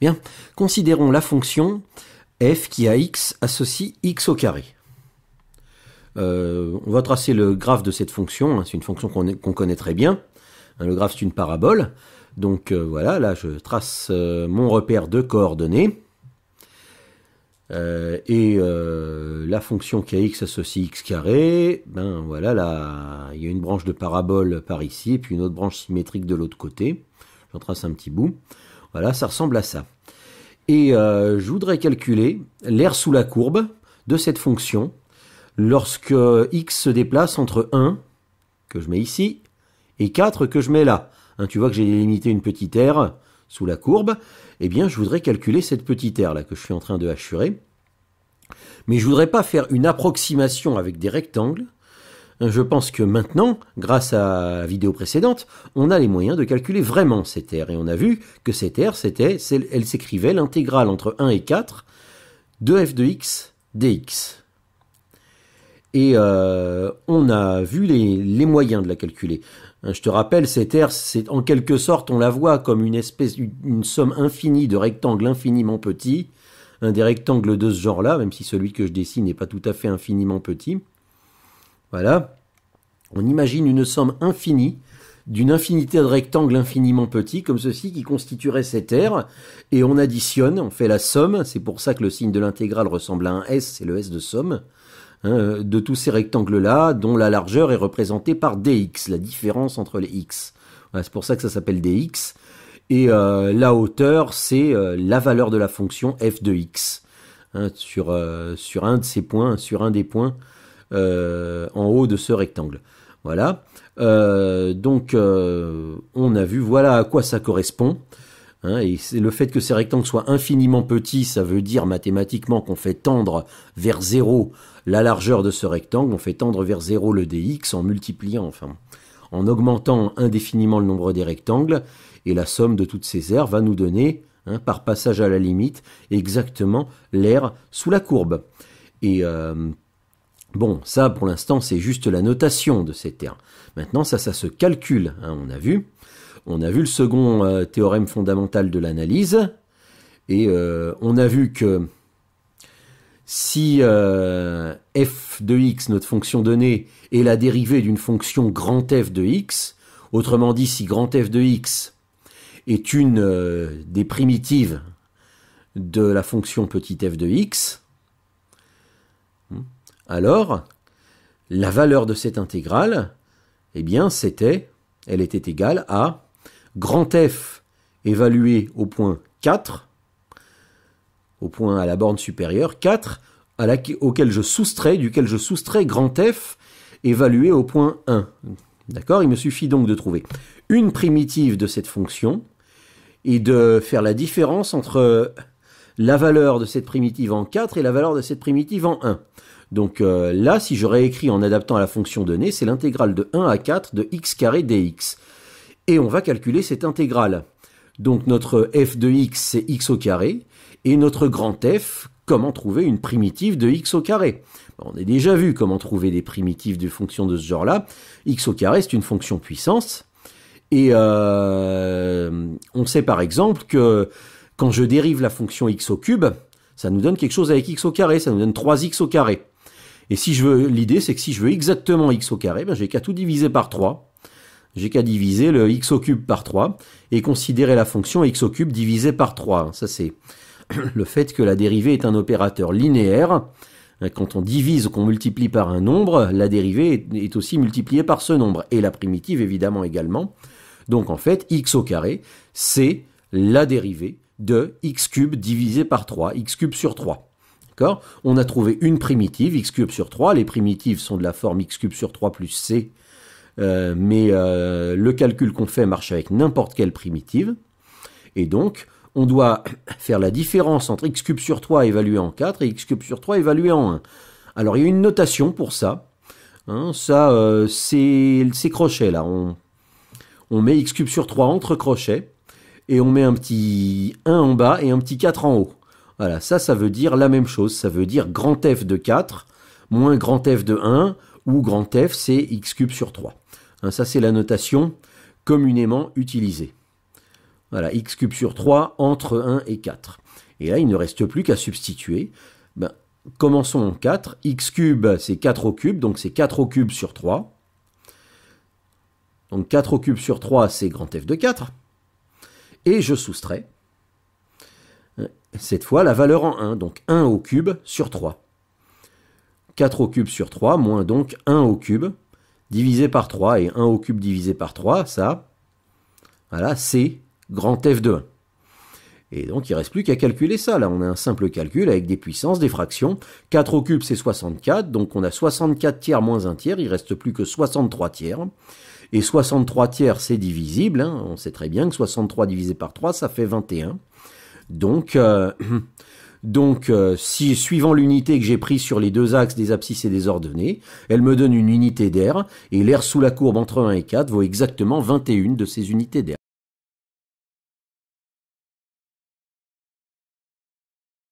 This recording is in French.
Bien, considérons la fonction f qui a x associe x au carré. Euh, on va tracer le graphe de cette fonction, hein, c'est une fonction qu'on connaît très bien. Hein, le graphe c'est une parabole. Donc euh, voilà, là je trace euh, mon repère de coordonnées. et la fonction qui x associe x carré, ben voilà, là, il y a une branche de parabole par ici, et puis une autre branche symétrique de l'autre côté. J'en trace un petit bout. Voilà, ça ressemble à ça. Et euh, je voudrais calculer l'air sous la courbe de cette fonction lorsque x se déplace entre 1, que je mets ici, et 4 que je mets là. Hein, tu vois que j'ai délimité une petite r sous la courbe. Eh bien, je voudrais calculer cette petite r là que je suis en train de hachurer. Mais je voudrais pas faire une approximation avec des rectangles. Je pense que maintenant, grâce à la vidéo précédente, on a les moyens de calculer vraiment cette R. Et on a vu que cette R, c'était, elle s'écrivait l'intégrale entre 1 et 4 de f de x dx. Et euh, on a vu les, moyens de la calculer. Hein, je te rappelle, cette R, c'est en quelque sorte, on la voit comme une espèce, d'une une somme infinie de rectangles infiniment petits, un des rectangles de ce genre-là, même si celui que je dessine n'est pas tout à fait infiniment petit. Voilà. On imagine une somme infinie d'une infinité de rectangles infiniment petits, comme ceci, qui constituerait cette aire, et on additionne, on fait la somme, c'est pour ça que le signe de l'intégrale ressemble à un S, c'est le S de somme, hein, de tous ces rectangles-là, dont la largeur est représentée par dx, la différence entre les x. c'est pour ça que ça s'appelle dx. Et euh, la hauteur, c'est euh, la valeur de la fonction f de x, hein, sur, euh, sur un de ces points, sur un des points euh, en haut de ce rectangle. Voilà. Euh, donc, euh, on a vu, voilà à quoi ça correspond. Hein, et le fait que ces rectangles soient infiniment petits, ça veut dire mathématiquement qu'on fait tendre vers zéro la largeur de ce rectangle, on fait tendre vers zéro le dx en multipliant, enfin, en augmentant indéfiniment le nombre des rectangles, et la somme de toutes ces aires va nous donner, hein, par passage à la limite, exactement l'aire sous la courbe. Et Bon, ça pour l'instant c'est juste la notation de ces termes. Maintenant ça, ça se calcule, hein, on a vu. On a vu le second euh, théorème fondamental de l'analyse, et euh, on a vu que si euh, f de x, notre fonction donnée, est la dérivée d'une fonction grand f de x, autrement dit si grand f de x est une des primitives de la fonction petit f de x, alors, la valeur de cette intégrale, eh bien, c'était, elle était égale à grand F évalué au point 4, au point à la borne supérieure, 4, auquel je soustrais, duquel je soustrais grand F évalué au point 1. D'accord Il me suffit donc de trouver une primitive de cette fonction et de faire la différence entre la valeur de cette primitive en 4 et la valeur de cette primitive en 1. Donc euh, là, si je réécris en adaptant à la fonction donnée, c'est l'intégrale de 1 à 4 de x carré dx. Et on va calculer cette intégrale. Donc notre f de x, c'est x au carré. Et notre grand f, comment trouver une primitive de x au carré On a déjà vu comment trouver des primitives de fonctions de ce genre-là. x au carré, c'est une fonction puissance. Et euh, on sait par exemple que quand je dérive la fonction x au cube, ça nous donne quelque chose avec x au carré, ça nous donne 3x au carré. Et si je veux, l'idée c'est que si je veux exactement x au carré, ben j'ai qu'à tout diviser par 3. J'ai qu'à diviser le x au cube par 3 et considérer la fonction x au cube divisé par 3. Ça c'est le fait que la dérivée est un opérateur linéaire. Quand on divise ou qu'on multiplie par un nombre, la dérivée est aussi multipliée par ce nombre et la primitive évidemment également. Donc en fait, x au carré, c'est la dérivée de x cube divisé par 3, x cube sur 3. On a trouvé une primitive, x cube sur 3. Les primitives sont de la forme x cube sur 3 plus c. Euh, mais euh, le calcul qu'on fait marche avec n'importe quelle primitive. Et donc, on doit faire la différence entre x cube sur 3 évalué en 4 et x cube sur 3 évalué en 1. Alors, il y a une notation pour ça. Hein, ça, euh, c'est ces crochets-là. On, on met x cube sur 3 entre crochets. Et on met un petit 1 en bas et un petit 4 en haut. Voilà, ça, ça veut dire la même chose. Ça veut dire grand f de 4 moins grand f de 1 ou grand f, c'est x cube sur 3. Hein, ça, c'est la notation communément utilisée. Voilà, x cube sur 3 entre 1 et 4. Et là, il ne reste plus qu'à substituer. Ben, commençons en 4. x cube, c'est 4 au cube, donc c'est 4 au cube sur 3. Donc 4 au cube sur 3, c'est grand f de 4. Et je soustrais cette fois, la valeur en 1, donc 1 au cube sur 3. 4 au cube sur 3, moins donc 1 au cube, divisé par 3, et 1 au cube divisé par 3, ça, voilà, c'est grand F de 1. Et donc, il ne reste plus qu'à calculer ça. Là, on a un simple calcul avec des puissances, des fractions. 4 au cube, c'est 64. Donc, on a 64 tiers moins 1 tiers. Il ne reste plus que 63 tiers. Et 63 tiers, c'est divisible. Hein. On sait très bien que 63 divisé par 3, ça fait 21. Donc, euh, donc euh, si suivant l'unité que j'ai prise sur les deux axes des abscisses et des ordonnées, elle me donne une unité d'air, et l'air sous la courbe entre 1 et 4 vaut exactement 21 de ces unités d'air.